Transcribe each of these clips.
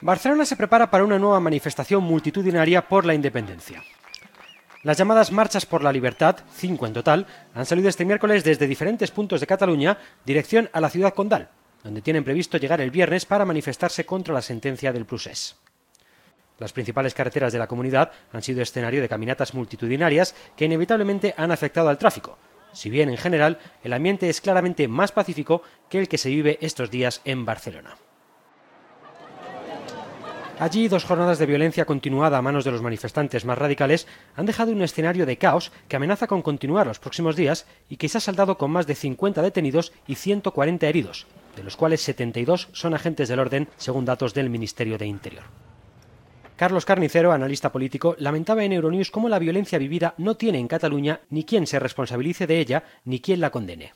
Barcelona se prepara para una nueva manifestación multitudinaria por la independencia. Las llamadas Marchas por la Libertad, cinco en total, han salido este miércoles desde diferentes puntos de Cataluña, dirección a la ciudad condal, donde tienen previsto llegar el viernes para manifestarse contra la sentencia del Prusés. Las principales carreteras de la comunidad han sido escenario de caminatas multitudinarias que inevitablemente han afectado al tráfico, si bien en general el ambiente es claramente más pacífico que el que se vive estos días en Barcelona. Allí, dos jornadas de violencia continuada a manos de los manifestantes más radicales han dejado un escenario de caos que amenaza con continuar los próximos días y que se ha saldado con más de 50 detenidos y 140 heridos, de los cuales 72 son agentes del orden, según datos del Ministerio de Interior. Carlos Carnicero, analista político, lamentaba en Euronews cómo la violencia vivida no tiene en Cataluña ni quien se responsabilice de ella ni quien la condene.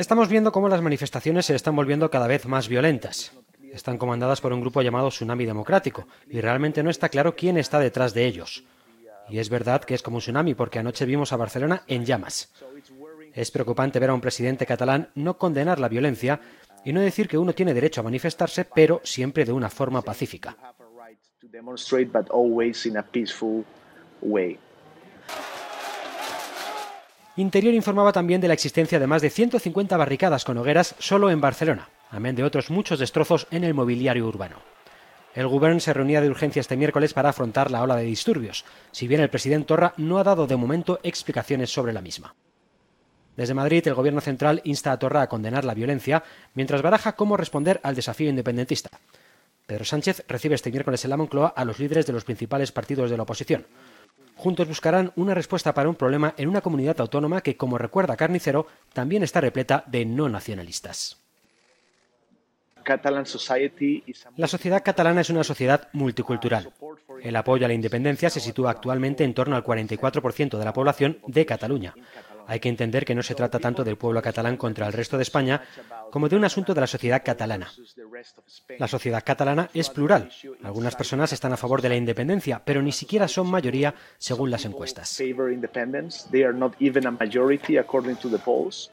Estamos viendo cómo las manifestaciones se están volviendo cada vez más violentas. Están comandadas por un grupo llamado Tsunami Democrático y realmente no está claro quién está detrás de ellos. Y es verdad que es como un tsunami porque anoche vimos a Barcelona en llamas. Es preocupante ver a un presidente catalán no condenar la violencia y no decir que uno tiene derecho a manifestarse, pero siempre de una forma pacífica. Interior informaba también de la existencia de más de 150 barricadas con hogueras solo en Barcelona, amén de otros muchos destrozos en el mobiliario urbano. El Gobierno se reunía de urgencia este miércoles para afrontar la ola de disturbios, si bien el presidente Torra no ha dado de momento explicaciones sobre la misma. Desde Madrid, el Gobierno central insta a Torra a condenar la violencia, mientras baraja cómo responder al desafío independentista. Pedro Sánchez recibe este miércoles en la Moncloa a los líderes de los principales partidos de la oposición. Juntos buscarán una respuesta para un problema en una comunidad autónoma que, como recuerda Carnicero, también está repleta de no nacionalistas. La sociedad catalana es una sociedad multicultural. El apoyo a la independencia se sitúa actualmente en torno al 44% de la población de Cataluña. Hay que entender que no se trata tanto del pueblo catalán contra el resto de España como de un asunto de la sociedad catalana. La sociedad catalana es plural. Algunas personas están a favor de la independencia, pero ni siquiera son mayoría según las encuestas.